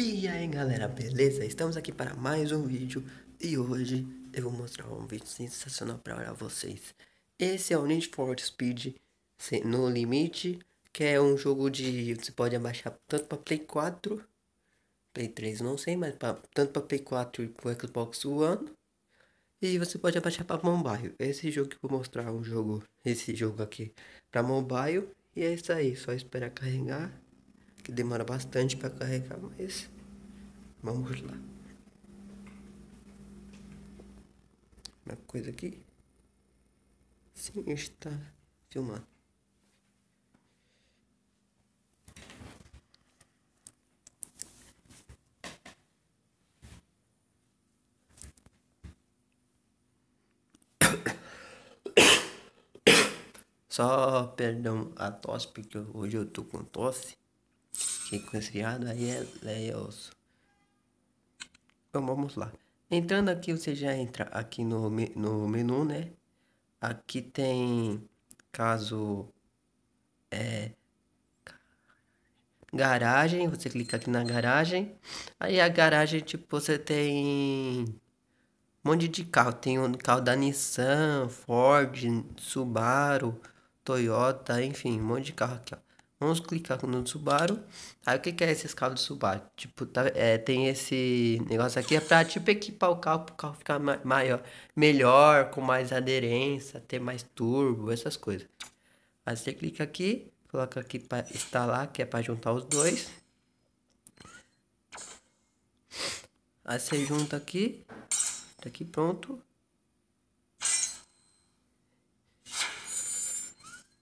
E aí galera, beleza? Estamos aqui para mais um vídeo e hoje eu vou mostrar um vídeo sensacional para vocês. Esse é o Need for Speed no Limite, que é um jogo de... você pode abaixar tanto para Play 4, Play 3 não sei, mas pra, tanto para Play 4 e para Xbox One. E você pode abaixar para mobile. Esse jogo que eu vou mostrar é um jogo, esse jogo aqui para mobile. E é isso aí, só esperar carregar que demora bastante para carregar, mas vamos lá. Uma coisa aqui. Sim, está filmando. Só perdão a tosse, porque hoje eu tô com tosse. Fico resfriado, aí é, aí é osso. Então vamos lá. Entrando aqui, você já entra aqui no, no menu, né? Aqui tem caso é garagem, você clica aqui na garagem. Aí a garagem, tipo, você tem um monte de carro. Tem um carro da Nissan, Ford, Subaru, Toyota, enfim, um monte de carro aqui, ó. Vamos clicar no Subaru. Aí o que, é esses carros do Subaru? Tipo, tá, é, tem esse negócio aqui é pra tipo equipar o carro pro carro ficar ma maior, melhor, com mais aderência, ter mais turbo, essas coisas. Aí você clica aqui, coloca aqui para instalar, que é para juntar os dois. Aí você junta aqui, tá aqui pronto.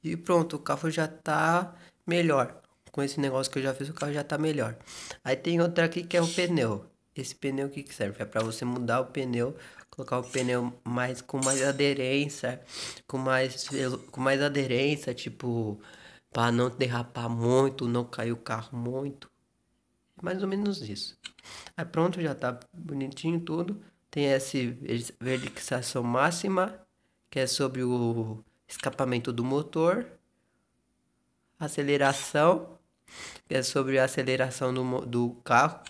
E pronto, o carro já tá melhor. Com esse negócio que eu já fiz, o carro já tá melhor. Aí tem outra aqui que é o pneu. Esse pneu que, serve? É para você mudar o pneu, colocar o pneu mais com mais aderência, com mais com mais aderência, tipo, para não derrapar muito, não cair o carro muito. Mais ou menos isso. Aí pronto, já tá bonitinho tudo. Tem esse verticação máxima, que é sobre o escapamento do motor aceleração, que é sobre a aceleração do, do carro,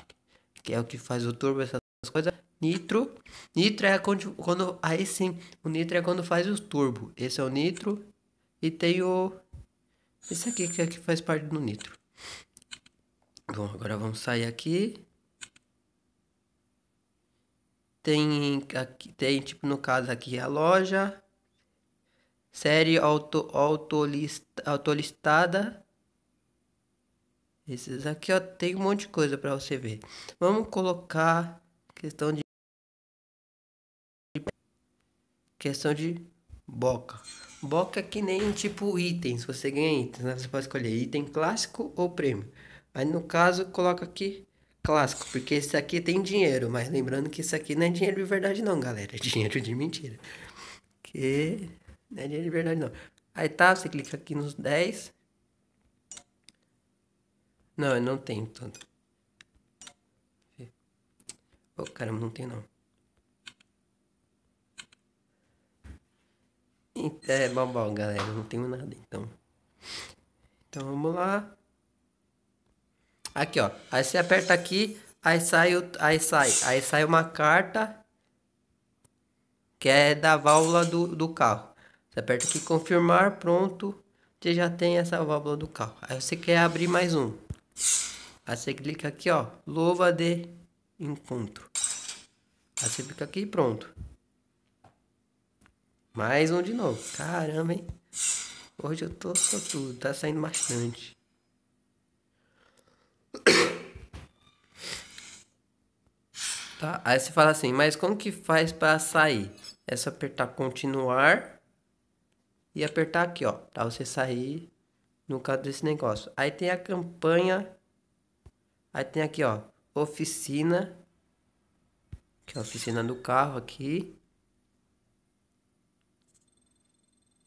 que é o que faz o turbo, essas coisas. Nitro, nitro é quando, quando aí sim, o nitro é quando faz o turbo. Esse é o nitro e tem o esse aqui que, é que faz parte do nitro. Bom, agora vamos sair aqui. Tem aqui, tem tipo no caso aqui a loja, Série auto, autolist, autolistada. Esses aqui ó, tem um monte de coisa para você ver. Vamos colocar questão de questão de boca. Boca é que nem tipo itens, você ganha itens, né? Você pode escolher item clássico ou prêmio. Aí no caso coloca aqui clássico, porque esse aqui tem dinheiro, mas lembrando que isso aqui não é dinheiro de verdade não, galera, é dinheiro de mentira. Que não é de verdade, não. Aí tá, você clica aqui nos 10. Não, eu não tenho tanto. Oh, caramba, não tem não. É, bom, bom, galera, não tenho nada então. Então vamos lá. Aqui, ó. Aí você aperta aqui, aí sai, o, aí sai, aí sai uma carta que é da válvula do, do carro. Você aperta aqui confirmar, pronto. Você já tem essa válvula do carro. Aí você quer abrir mais um. Aí você clica aqui, ó. Luva de encontro. Aí você clica aqui e pronto. Mais um de novo. Caramba, hein? Hoje eu tô, tô tudo. Tá saindo bastante. Tá? Aí você fala assim, mas como que faz para sair? É só apertar continuar e apertar aqui, ó, para você sair no caso desse negócio. Aí tem a campanha, aí tem aqui, ó, oficina, que é a oficina do carro aqui.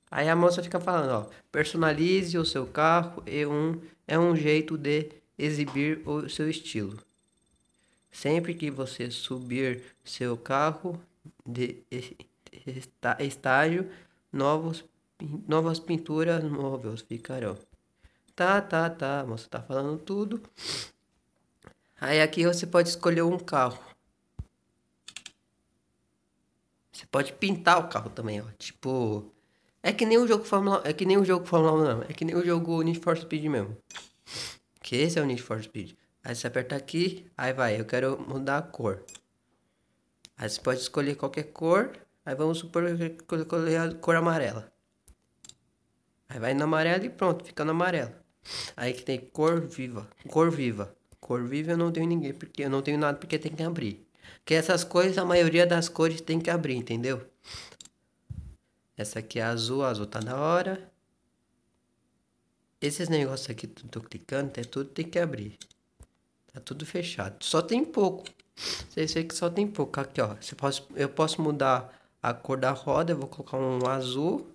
Aí a moça fica falando, ó, personalize o seu carro e um é um jeito de exibir o seu estilo. Sempre que você subir seu carro de estágio, novos novas pinturas móveis ficarão. Tá, tá, tá, você tá falando tudo. Aí aqui você pode escolher um carro. Você pode pintar o carro também, ó. Tipo, é que nem o jogo Fórmula, é que nem o jogo Fórmula 1, não, é que nem o jogo Need for Speed mesmo. Que esse é o Need for Speed. Aí você aperta aqui, aí vai, eu quero mudar a cor. Aí você pode escolher qualquer cor. Aí vamos supor que eu escolhi a cor amarela. Aí vai no amarelo e pronto, fica no amarelo. Aí que tem cor viva, cor viva. Cor viva eu não tenho ninguém, porque eu não tenho nada porque tem que abrir. Que essas cores, a maioria das cores tem que abrir, entendeu? Essa aqui é azul, azul tá na hora. Esses negócios aqui, tô clicando, é tudo tem que abrir. Tá tudo fechado. Só tem pouco. Vocês veem que só tem pouco. Aqui, ó. Você pode eu posso mudar a cor da roda. Eu vou colocar um azul.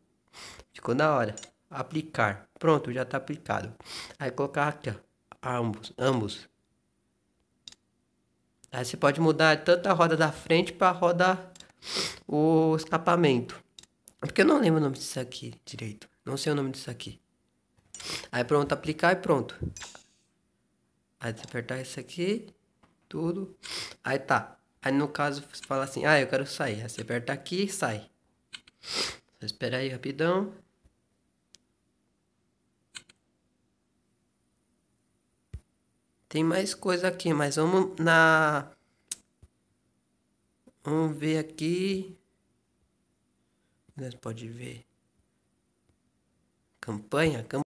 Ficou da hora aplicar. Pronto, já está aplicado. Aí colocar aqui, ó, ambos, ambos. Aí você pode mudar tanto a roda da frente para a roda o escapamento. É porque eu não lembro o nome disso aqui direito. Não sei o nome disso aqui. Aí pronto, aplicar e pronto. Aí você apertar isso aqui, tudo. Aí tá. Aí no caso você fala assim, ah, eu quero sair. Aí você aperta aqui e sai. Só espera aí rapidão. tem mais coisa aqui, mas vamos na. Vamos ver aqui. você né, pode ver. Campanha, campanha.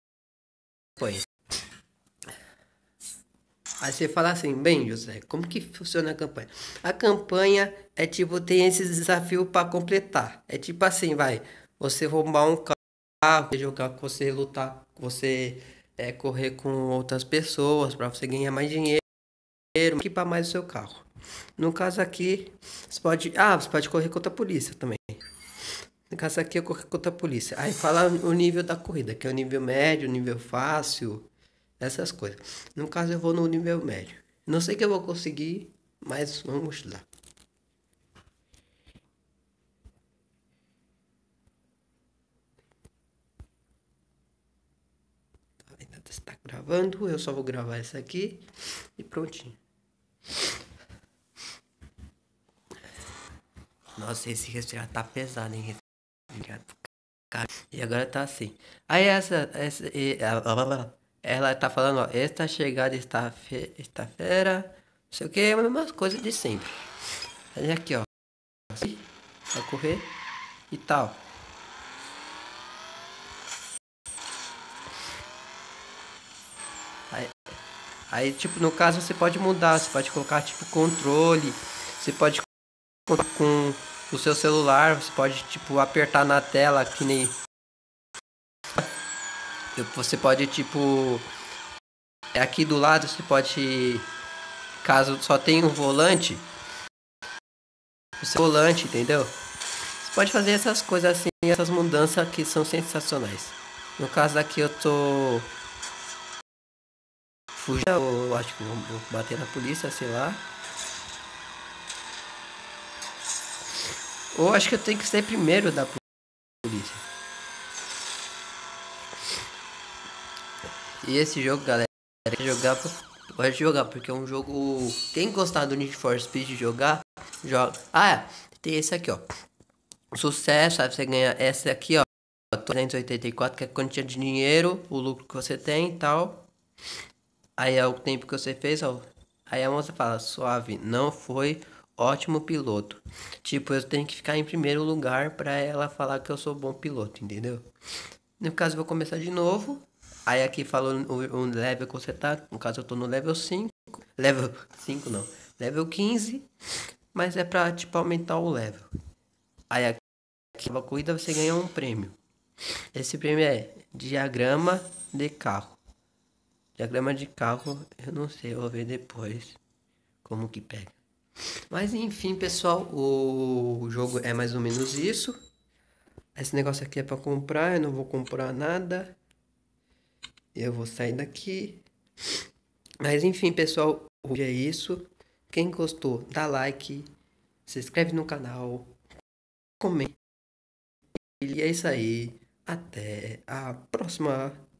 Aí você fala assim, bem, José, como que funciona a campanha? A campanha é tipo, tem esses desafios para completar. É tipo assim, vai, você roubar um carro, jogar, você lutar, você é correr com outras pessoas para você ganhar mais dinheiro, equipar mais o seu carro. No caso aqui, você pode, ah, você pode correr contra a polícia também. No caso aqui eu corri contra a polícia. Aí fala o nível da corrida, que é o nível médio, o nível fácil, essas coisas. No caso eu vou no nível médio. Não sei que eu vou conseguir, mas vamos lá. está gravando, eu só vou gravar essa aqui e prontinho. Nossa, esse respirar tá pesado, hein? e agora tá assim. Aí essa. essa e, ela tá falando, ó, esta chegada está fe, esta fera, não sei o que, é a mesma coisa de sempre. Aí aqui, ó. Assim, vai correr e tal. Aí, tipo, no caso você pode mudar, você pode colocar tipo controle, você pode contar com o seu celular, você pode tipo apertar na tela que nem você pode tipo é aqui do lado você pode caso só tenha um volante, o volante, entendeu? Você pode fazer essas coisas assim, essas mudanças que são sensacionais. No caso aqui eu tô Fuja eu acho que vou, bater na polícia, sei lá. Ou acho que eu tenho que ser primeiro da polícia. E esse jogo, galera, jogar, pode jogar, porque é um jogo. Quem gostar do Need for Speed jogar, joga. Ah, é, tem esse aqui, ó. Sucesso, aí você ganha essa aqui, ó. 384, né, que é a quantia de dinheiro, o lucro que você tem e tal. Aí é o tempo que você fez, ó. Aí a moça fala, suave, não foi ótimo piloto. Tipo, eu tenho que ficar em primeiro lugar para ela falar que eu sou bom piloto, entendeu? No caso, eu vou começar de novo. Aí aqui falou o, o level que você tá. No caso, eu tô no level 5. Level 5 não. Level 15. Mas é pra, tipo, aumentar o level. Aí aqui, a corrida, você ganha um prêmio. Esse prêmio é diagrama de carro. Diagrama de carro eu não sei, eu vou ver depois como que pega. Mas enfim, pessoal, o jogo é mais ou menos isso. Esse negócio aqui é para comprar, eu não vou comprar nada. Eu vou sair daqui. Mas enfim, pessoal, hoje é isso. Quem gostou, dá like, se inscreve no canal, comenta. E é isso aí. Até a próxima.